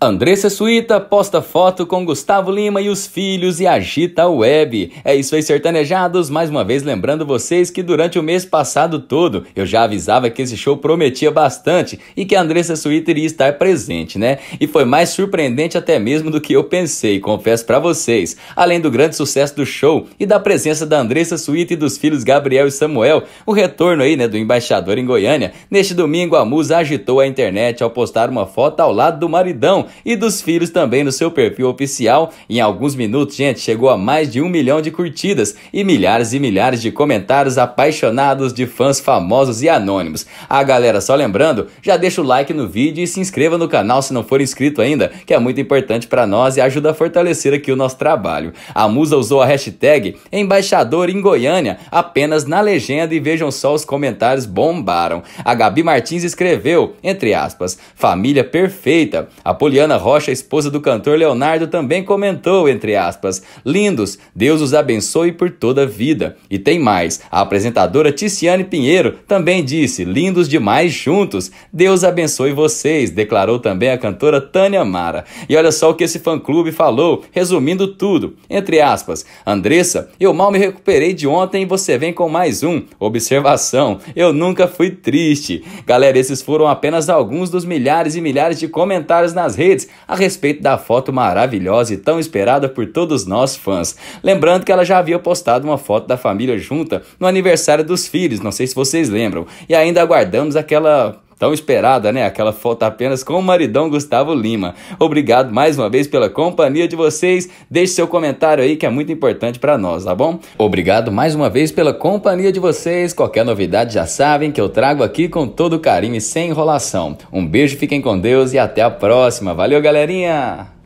Andressa é Suíta posta foto com Gustavo Lima e os filhos e agita a web. É isso aí, sertanejados. Mais uma vez lembrando vocês que durante o mês passado todo eu já avisava que esse show prometia bastante e que a Andressa é Suíta iria estar presente, né? E foi mais surpreendente até mesmo do que eu pensei, confesso para vocês. Além do grande sucesso do show e da presença da Andressa Suíta e dos filhos Gabriel e Samuel, o retorno aí, né, do embaixador em Goiânia, neste domingo a musa agitou a internet ao postar uma foto ao lado do maridão e dos filhos também no seu perfil oficial. Em alguns minutos, gente, chegou a mais de um milhão de curtidas e milhares e milhares de comentários apaixonados de fãs famosos e anônimos. A galera, só lembrando, já deixa o like no vídeo e se inscreva no canal se não for inscrito ainda, que é muito importante para nós e ajuda a fortalecer aqui o nosso trabalho. A musa usou a hashtag embaixador em Goiânia apenas na legenda e vejam só os comentários bombaram. A Gabi Martins escreveu, entre aspas, família perfeita. A Poli Fabiana Rocha, esposa do cantor Leonardo, também comentou, entre aspas, lindos, Deus os abençoe por toda a vida. E tem mais, a apresentadora Ticiane Pinheiro também disse, lindos demais juntos, Deus abençoe vocês, declarou também a cantora Tânia Mara. E olha só o que esse fã-clube falou, resumindo tudo, entre aspas, Andressa, eu mal me recuperei de ontem e você vem com mais um, observação, eu nunca fui triste. Galera, esses foram apenas alguns dos milhares e milhares de comentários nas redes redes a respeito da foto maravilhosa e tão esperada por todos nós fãs. Lembrando que ela já havia postado uma foto da família junta no aniversário dos filhos, não sei se vocês lembram, e ainda aguardamos aquela Tão esperada, né? Aquela foto apenas com o maridão Gustavo Lima. Obrigado mais uma vez pela companhia de vocês. Deixe seu comentário aí que é muito importante para nós, tá bom? Obrigado mais uma vez pela companhia de vocês. Qualquer novidade já sabem que eu trago aqui com todo carinho e sem enrolação. Um beijo, fiquem com Deus e até a próxima. Valeu, galerinha!